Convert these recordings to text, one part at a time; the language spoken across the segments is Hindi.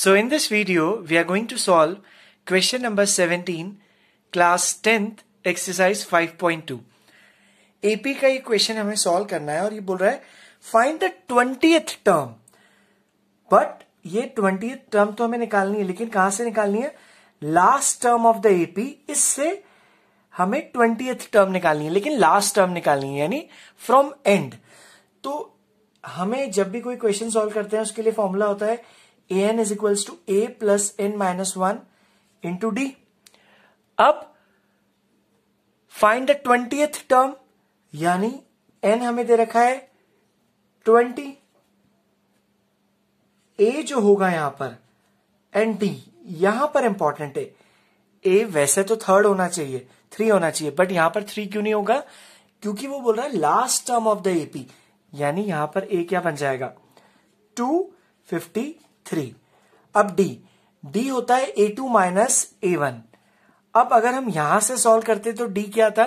So in this video, we are going to solve question number 17, class 10th, exercise 5.2. AP का ये क्वेश्चन हमें सॉल्व करना है और ये बोल रहा है find the twentieth term but ये ट्वेंटी टर्म तो हमें निकालनी है लेकिन कहां से निकालनी है last term of the AP इससे हमें ट्वेंटीएथ टर्म निकालनी है लेकिन लास्ट टर्म निकालनी है यानी फ्रॉम एंड तो हमें जब भी कोई क्वेश्चन सॉल्व करते हैं उसके लिए फॉर्मूला होता है A N is equals to A plus N minus one into D अब फाइंड द ट्वेंटी टर्म यानी एन हमें दे रखा है ट्वेंटी ए जो होगा यहां पर एन टी यहां पर इंपॉर्टेंट है ए वैसे तो थर्ड होना चाहिए थ्री होना चाहिए बट यहां पर थ्री क्यों नहीं होगा क्योंकि वो बोल रहा है last term of the AP यानी यहां पर ए क्या बन जाएगा टू फिफ्टी थ्री अब डी डी होता है A two minus A one अब अगर हम यहां से सॉल्व करते तो डी क्या था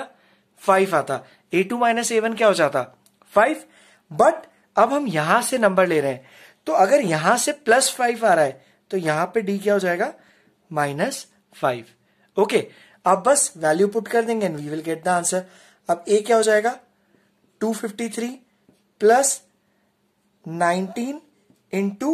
फाइव आता A two minus A one क्या हो जाता फाइव बट अब हम यहां से नंबर ले रहे हैं तो अगर यहां से प्लस फाइव आ रहा है तो यहां पे डी क्या हो जाएगा माइनस फाइव ओके अब बस वैल्यू पुट कर देंगे and we will get the answer अब ए क्या हो जाएगा two fifty three plus nineteen into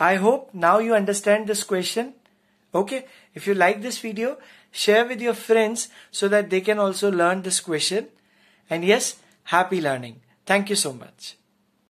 I hope now you understand this question. Okay. If you like this video, share with your friends so that they can also learn this question. And yes, happy learning. Thank you so much.